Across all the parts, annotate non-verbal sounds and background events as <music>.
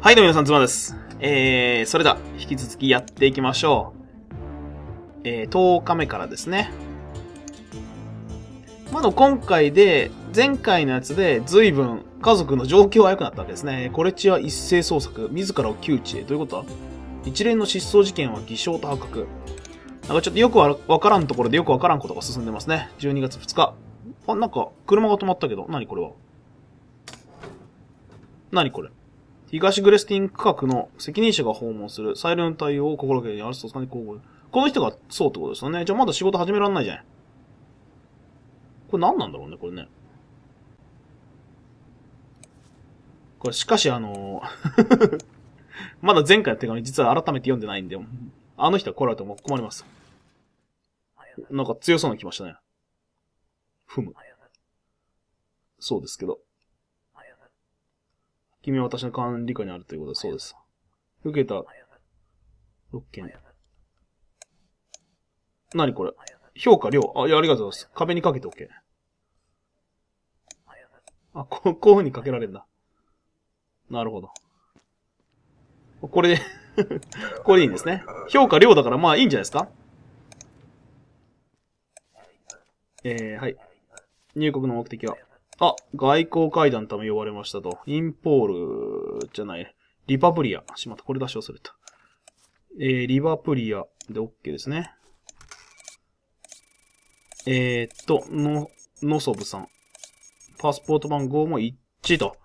はい、どうも皆さん、ズマです。えー、それでは、引き続きやっていきましょう。えー、10日目からですね。まだ今回で、前回のやつで、随分、家族の状況は良くなったわけですね。コレチは一斉捜索、自らを窮地へ。どういうこと一連の失踪事件は偽証と発覚。なんかちょっとよくわからんところでよくわからんことが進んでますね。12月2日。あ、なんか、車が止まったけど、何これは。何これ。東グレスティン区画の責任者が訪問するサイレント対応を心がけてやるストさにこう、この人がそうってことですよね。じゃあまだ仕事始めらんないじゃん。これ何なんだろうね、これね。これ、しかしあの <laughs> まだ前回の手紙実は改めて読んでないんで、あの人が来られても困ります。なんか強そうな気ましたね。ふむ。そうですけど。君は私の管理下にあるということで、そうです。受けた、6件。何これ評価、量。あ、いや、ありがとうございます。壁にかけておけ。あ、こう、<laughs> こういう風にかけられるんだ。なるほど。これで <laughs> これでいいんですね。評価、量だから、まあいいんじゃないですかえー、はい。入国の目的はあ、外交会談とも呼ばれましたと。インポールじゃない。リパプリア。しまった。これ出し忘れた。えー、リバプリアで OK ですね。えー、っと、の、のそぶさん。パスポート番号も一致と。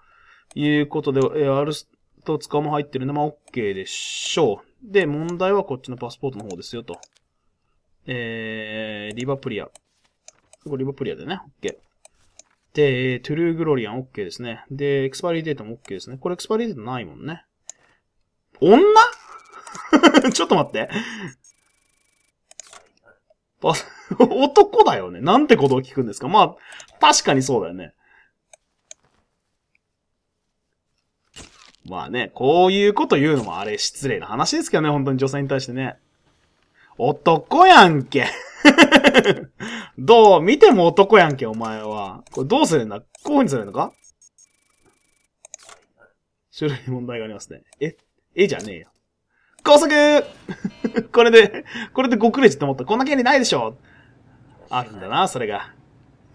いうことで、えー、アルスと塚も入ってるんで、まあ OK でしょう。で、問題はこっちのパスポートの方ですよと。えー、リバプリア。これリバプリアでね、OK。で、トゥルーグロリアン OK ですね。で、エクスパリーデートも OK ですね。これエクスパリーデートないもんね。女 <laughs> ちょっと待って。<laughs> 男だよね。なんてことを聞くんですか。まあ、確かにそうだよね。まあね、こういうこと言うのもあれ失礼な話ですけどね、本当に女性に対してね。男やんけ <laughs> どう見ても男やんけ、お前は。これどうするんだこういう風にするのか種類に問題がありますね。え、えじゃねえよ。高速 <laughs> これで、これで5クレジット持った。こんな権利ないでしょあるんだな、それが。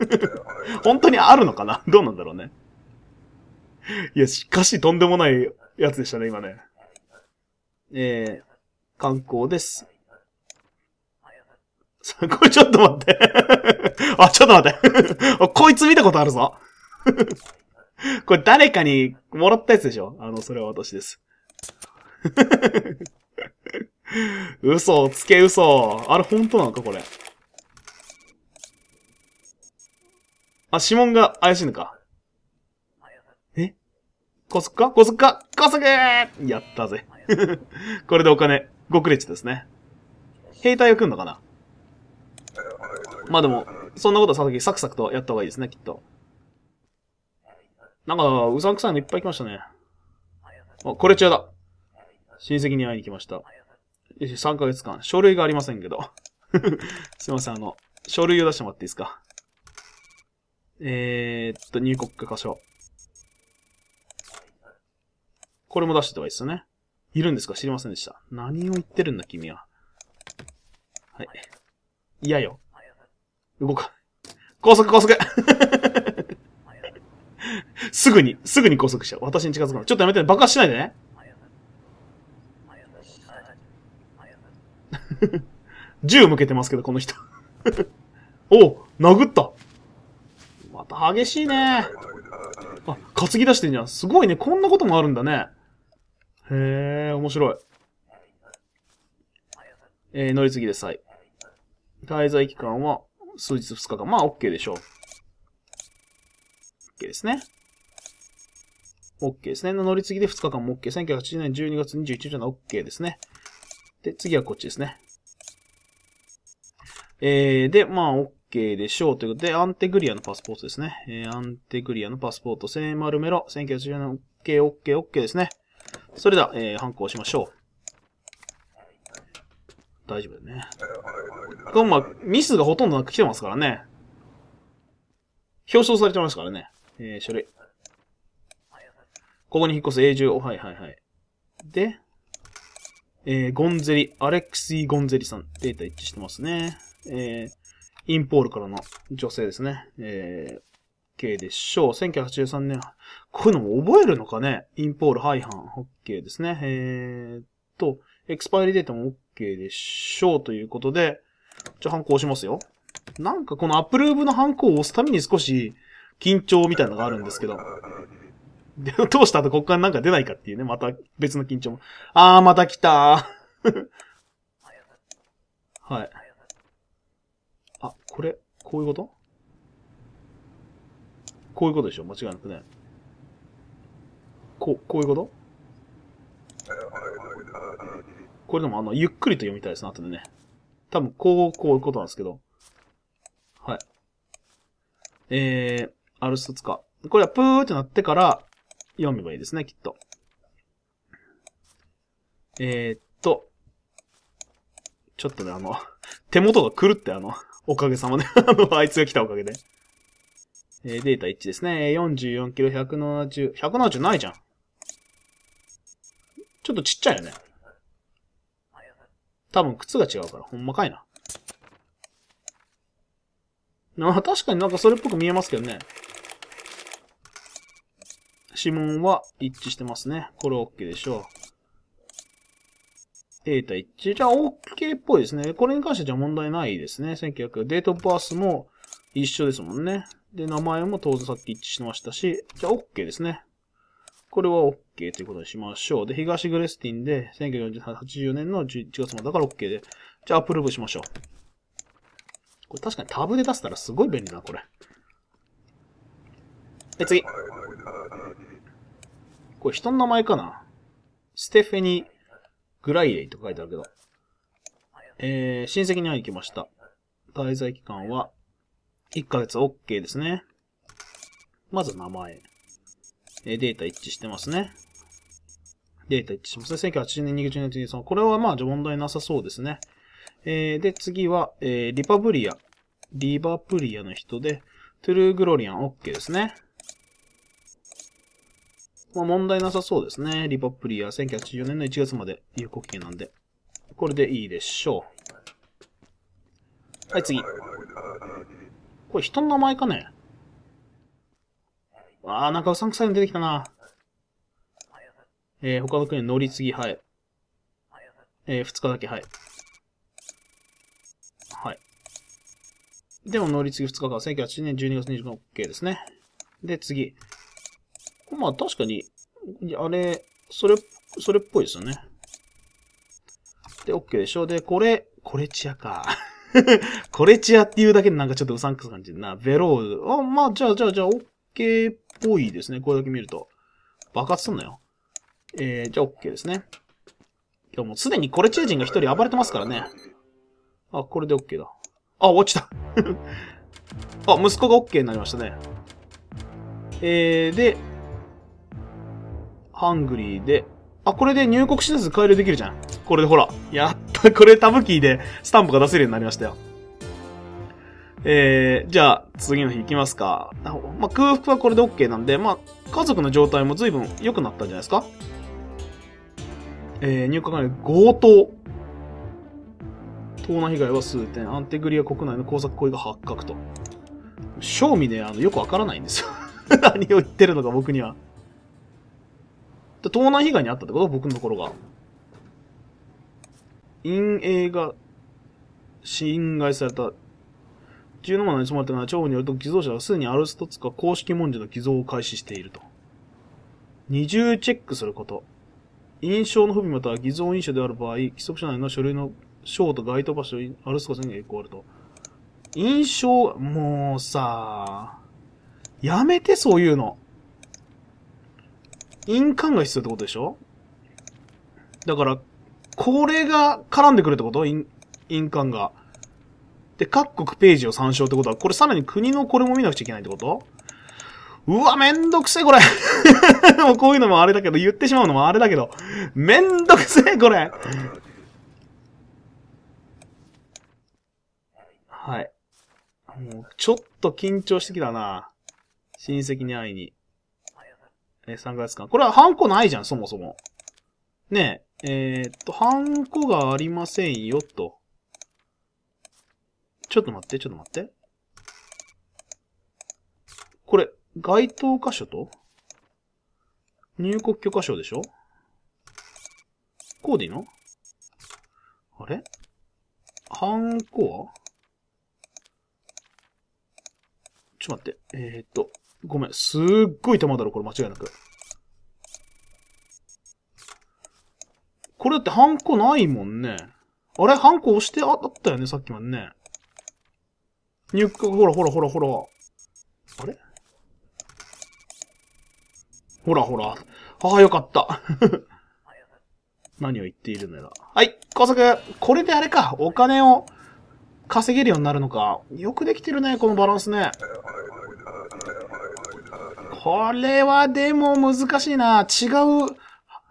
<laughs> 本当にあるのかなどうなんだろうね。いや、しかしとんでもないやつでしたね、今ね。えー、観光です。これちょっと待って <laughs> あ、ちょっと待って <laughs> こいつ見たことあるぞ <laughs> これ誰かにもらったやつでしょあの、それは私です。嘘をつけ嘘。あれ本当なのかこれ。あ、指紋が怪しいのか。えこすっかこすっかこすぐやったぜ。これでお金、極クですね。兵隊が来んのかなまあでも、そんなことはさっきサクサクとやった方がいいですね、きっと。なんか、うさんくさいのいっぱい来ましたね。あ、これ中だ。親戚に会いに来ました。3ヶ月間。書類がありませんけど。<laughs> すいません、あの、書類を出してもらっていいですか。えー、っと、入国許可書。これも出してた方がいいですよね。いるんですか知りませんでした。何を言ってるんだ、君は。はい。嫌よ。動か。高速、高速すぐに、すぐに高速しちゃう。私に近づくの。ちょっとやめて、ね、爆発しないでね。銃向けてますけど、この人お殴ったまた激しいね。あ、担ぎ出してんじゃん。すごいね。こんなこともあるんだね。へえ、面白い。えー、乗り継ぎです。はい。滞在期間は、数日二日間。まあ OK でしょう。OK ですね。OK ですね。乗り継ぎで二日間も OK。1980年12月21日の OK ですね。で、次はこっちですね。えー、で、まあ OK でしょうということで、アンテグリアのパスポートですね。えー、アンテグリアのパスポート、セーマルメロ、1980年 OK、OK、OK ですね。それでは、えー、反抗しましょう。大丈夫だよね。まあ、ミスがほとんどなく来てますからね。表彰されてますからね。えー、書類。ここに引っ越す永住を、はいはいはい。で、えー、ゴンゼリ、アレックスー・ゴンゼリさん、データ一致してますね。えー、インポールからの女性ですね。えー、OK でしょう。1983年。こういうのも覚えるのかねインポール、ハイハン、OK ですね。えーと、エクスパイリデートも OK でしょうということで、じゃあ反抗しますよ。なんかこのアプルーブの反抗を押すために少し緊張みたいなのがあるんですけど。で、通 <laughs> した後ここからなんか出ないかっていうね、また別の緊張も。あー、また来たー。<laughs> はい。あ、これ、こういうことこういうことでしょ間違いなくね。こう、こういうことこれでもあの、ゆっくりと読みたいですね、後でね。多分、こう、こういうことなんですけど。はい。えー、アルストツカ。これはプーってなってから読めばいいですね、きっと。えー、っと。ちょっとね、あの、手元が狂ってあの、おかげさまで、<laughs> あの、あいつが来たおかげで。えー、データ1ですね。44キロ170、170ないじゃん。ちょっとちっちゃいよね。多分靴が違うから、ほんまかいな。な確かになんかそれっぽく見えますけどね。指紋は一致してますね。これ OK でしょう。A 対一致。じゃあ OK っぽいですね。これに関してじゃ問題ないですね。1900。デートバースも一緒ですもんね。で、名前も当然さっき一致してましたし、じゃあ OK ですね。これは OK ということにしましょう。で、東グレスティンで、1980年の11月もだから OK で、じゃあアップルーブしましょう。これ確かにタブで出せたらすごい便利な、これ。で、次。これ人の名前かなステフェニ・グライレイと書いてあるけど。えー、親戚に会いに来ました。滞在期間は1ヶ月 OK ですね。まず名前。えデータ一致してますね。データ一致しますね。1980年、20年、23。これはまあ、問題なさそうですね。えー、で、次は、えー、リパブリア。リバプリアの人で、トゥルーグロリアン OK ですね。まあ、問題なさそうですね。リバプリア、1984年の1月まで有効期限なんで。これでいいでしょう。はい、次。これ人の名前かねああ、なんかうさんくさいの出てきたな。えー、他の国乗り継ぎ、はい。えー、2日だけ、はい。はい。でも乗り継ぎ2日間、1 9 8年12月25日ですね。で、次。まあ確かに、あれ、それ、それっぽいですよね。で、OK でしょ。で、これ、これチアか。<laughs> これチアっていうだけでなんかちょっとうさんくさ感じな。ベローズ。あ、まあ、じゃあ、じゃあ、じゃあ、OK 系っぽいですね。これだけ見ると。爆発すんなよ。えー、じゃあ OK ですね。でもすでにコレチア人が一人暴れてますからね。あ、これで OK だ。あ、落ちた <laughs> あ、息子が OK になりましたね。えー、で、ハングリーで、あ、これで入国手術改良できるじゃん。これでほら、やった、これタブキーでスタンプが出せるようになりましたよ。えー、じゃあ、次の日行きますか。まあ、空腹はこれで OK なんで、まあ、家族の状態も随分良くなったんじゃないですかえー、入荷管理、強盗。盗難被害は数点。アンテグリア国内の工作行為が発覚と。賞味ね、あの、よくわからないんですよ。<laughs> 何を言ってるのか僕には。盗難被害にあったってこと僕のところが。陰影が侵害された球のに染まっのは、によると偽造者はすでにアルストツ公式文の偽造を開始していると。二重チェックすること。印象の不備または偽造印象である場合、規則書内の書類の章と該当場所にアルストツカに影あると。印象、もうさ、やめてそういうの。印鑑が必要ってことでしょだから、これが絡んでくるってこと印、印鑑が。で、各国ページを参照ってことは、これさらに国のこれも見なくちゃいけないってことうわ、めんどくせえ、これ。<laughs> もうこういうのもあれだけど、言ってしまうのもあれだけど。めんどくせえ、これ。はい。もう、ちょっと緊張してきたな。親戚に会いに。え、3ヶ月間。これはハンコないじゃん、そもそも。ねえ、えー、っと、ハンコがありませんよ、と。ちょっと待って、ちょっと待って。これ、該当箇所と入国許可証でしょこうでいいのあれハンコはちょっと待って。えー、っと、ごめん。すっごい手間だろ、これ間違いなく。これだってハンコないもんね。あれハンコ押してあったよね、さっきまでね。入っほらほらほらほら。あれほらほら。ああ、よかった。<laughs> 何を言っているのだ。はい、高速これであれか、お金を稼げるようになるのか。よくできてるね、このバランスね。これはでも難しいな。違う。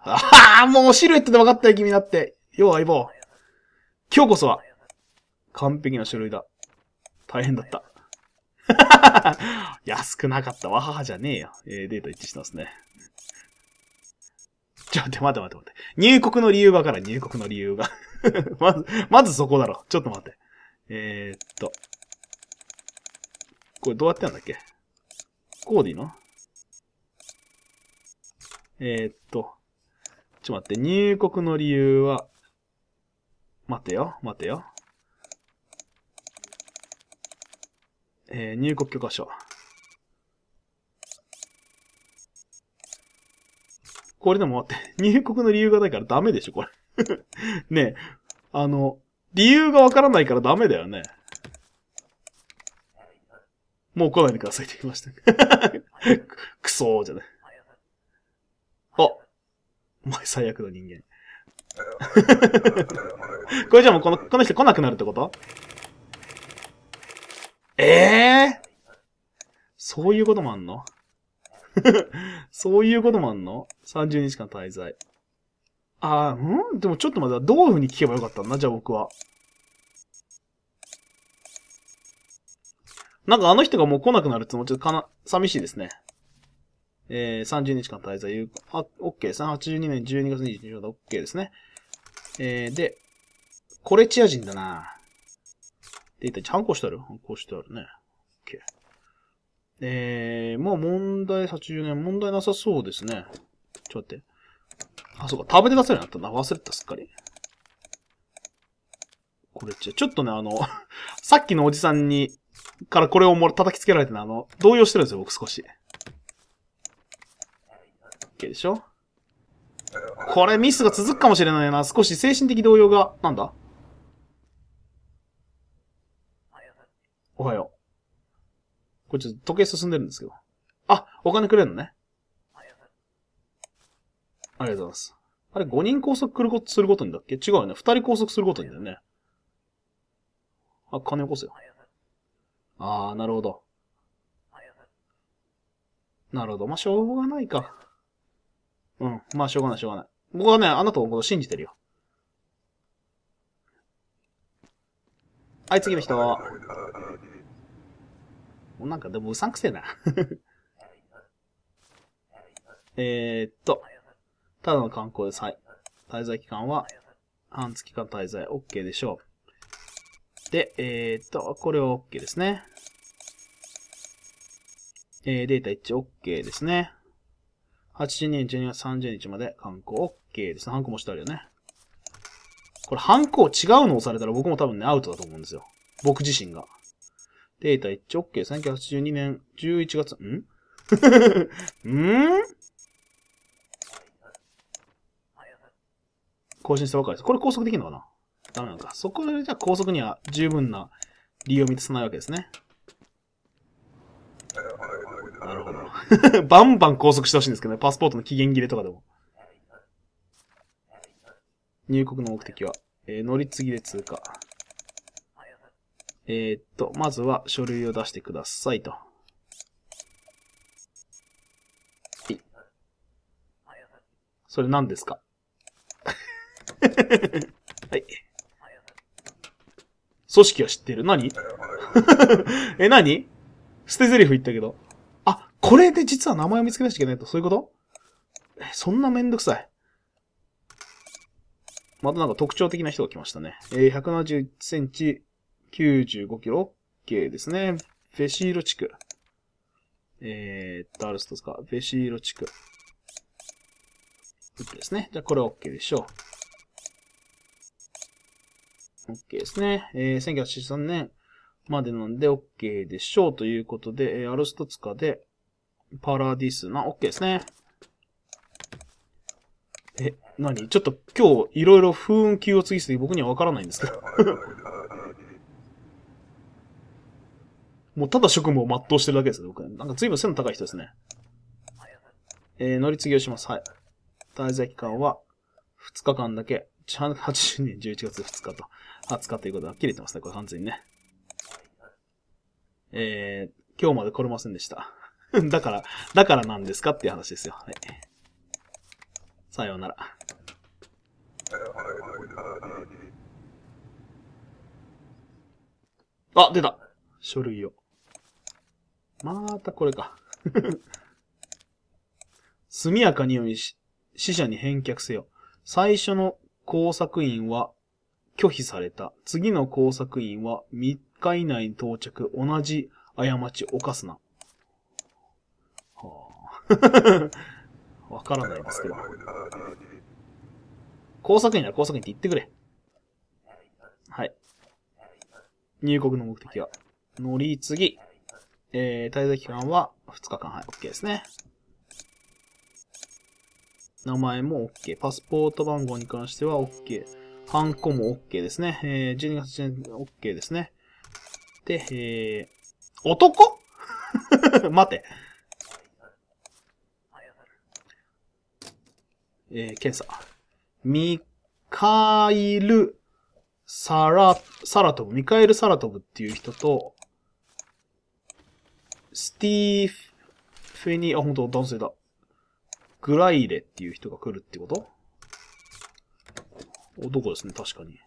ああ、もうシルエットで分かったよ、君だって。よう相棒。今日こそは、完璧な書類だ。大変だった。<laughs> 安くなかった。わははじゃねえよ。えー、データ一致してますね。ちょ、待って待って待って。入国の理由はから入国の理由が。<laughs> まず、まずそこだろ。ちょっと待って。えー、っと。これどうやってやんだっけこうでいいのえー、っと。ちょっと待って。入国の理由は、待ってよ、待ってよ。えー、入国許可書。これでも待って、<laughs> 入国の理由がないからダメでしょ、これ <laughs> ねえ、あの、理由がわからないからダメだよね。もう来ないでくださいって言いました。くそーじゃない。あお前最悪の人間。<laughs> これじゃもうこの、この人来なくなるってことええー、そういうこともあんの <laughs> そういうこともあんの ?30 日間滞在。あー、んでもちょっと待って、どういう風に聞けばよかったんだじゃあ僕は。なんかあの人がもう来なくなるってのもちょっとかな、寂しいですね。えー、30日間滞在あ、OK ですね。82年12月22日だ、OK ですね。えー、で、コレチア人だなデータ1、反抗してある反抗してあるね。OK。えー、まあ問題80年、問題なさそうですね。ちょっと待って。あ、そうか、食べて出せるようになったな。忘れた、すっかり。これじゃ、ちょっとね、あの <laughs> さっきのおじさんに、からこれをも叩きつけられてね、あの、動揺してるんですよ、僕少し。OK でしょこれミスが続くかもしれないな。少し精神的動揺が、なんだおはよう。こっつ時計進んでるんですけど。あ、お金くれるのね。ありがとうございます。あれ、5人拘束することにだっけ違うよね。2人拘束することにだよね。あ、金起こせよ。あー、なるほど。なるほど。まあ、しょうがないか。うん。まあ、しょうがない、しょうがない。僕はね、あなたのこと信じてるよ。はい、次の人。なんかでもうさんくせえな <laughs> えっと、ただの観光でい。滞在期間は、半月間滞在 OK でしょう。で、えー、っと、これは OK ですね。えー、データ一致 OK ですね。82日、12月30日まで観光 OK ですね。ハンコもしてあるよね。これ、ハンコ違うの押されたら僕も多分ね、アウトだと思うんですよ。僕自身が。データ一致 OK。1982年11月、ん <laughs> ん更新したばかりです。これ高速できるのかなダメなのか。そこでじゃあ高速には十分な理由を満たさないわけですね。なるほど。<laughs> バンバン拘束してほしいんですけどね。パスポートの期限切れとかでも。入国の目的は、えー、乗り継ぎで通過。えー、っと、まずは書類を出してくださいと。それ何ですか <laughs> はい。組織は知ってる。何 <laughs> え、何捨て台詞言ったけど。あ、これで実は名前を見つけ出していけないと。そういうことえ、そんなめんどくさい。またなんか特徴的な人が来ましたね。えー、171センチ、95キロ OK ですね。フェシーロ地区。えー、っと、アルストですか。フェシーロ地区。OK ですね。じゃあ、これ OK でしょう。OK ですね。えー、1983年までなんで OK でしょうということで、えー、アルストツカでパラディスナ、OK ですね。え、何ちょっと今日いろいろ風雲級を次ぎすぎ僕にはわからないんですけど <laughs> もうただ職務を全うしてるだけですよ、僕。なんか随分背の高い人ですね。えー、乗り継ぎをします。はい。滞在期間は2日間だけ。80年11月2日と20日ということで、はっきり言ってますね、これ完全にね。えー、今日まで来れませんでした。<laughs> だから、だからなんですかっていう話ですよ。はい。さようなら。あ、出た書類を。またこれか。<laughs> 速やかにし、死者に返却せよ。最初の工作員は拒否された。次の工作員は3日以内に到着。同じ過ちを犯すな。はあ、<laughs> わからないですけど。工作員なら工作員って言ってくれ。はい。入国の目的は。乗り継ぎ。えー、滞在期間は2日間、はい、OK ですね。名前も OK。パスポート番号に関しては OK。ハンコも OK ですね。えー、12月1日 OK ですね。で、えー、男 <laughs> 待て。えー、検査。ミカイル・サラ、サラトブ、ミカエル・サラトブっていう人と、スティーフェニー、あ、本当男性だ。グライレっていう人が来るってこと男ですね、確かに。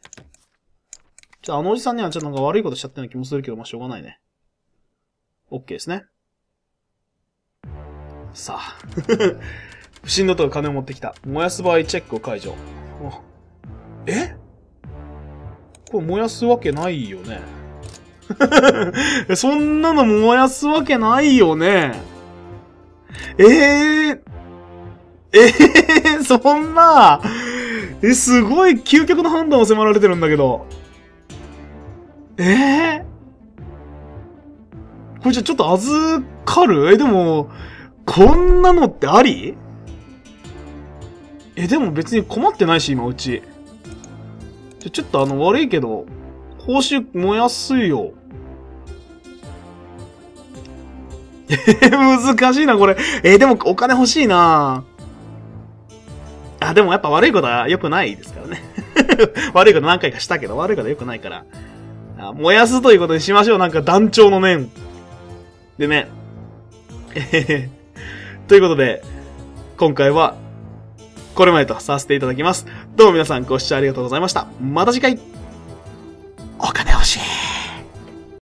じゃあ、あのおじさんにはちょっとなんか悪いことしちゃったような気もするけど、まあ、しょうがないね。OK ですね。さあ。<laughs> 不審のと金を持ってきた。燃やす場合チェックを解除。えこれ燃やすわけないよね。<laughs> そんなの燃やすわけないよね。えー、ええー、<laughs> そんな、え、すごい究極の判断を迫られてるんだけど。ええー、これじゃちょっと預かるえ、でも、こんなのってありえ、でも別に困ってないし、今うち。ちょっとあの、悪いけど、報酬燃やすよ。え難しいな、これ。えー、でもお金欲しいなあ、でもやっぱ悪いことは良くないですからね。<laughs> 悪いこと何回かしたけど、悪いこと良くないから。あ燃やすということにしましょう。なんか団長の面。でね。えー、ということで、今回は、これまでとさせていただきます。どうも皆さんご視聴ありがとうございました。また次回、お金欲しい。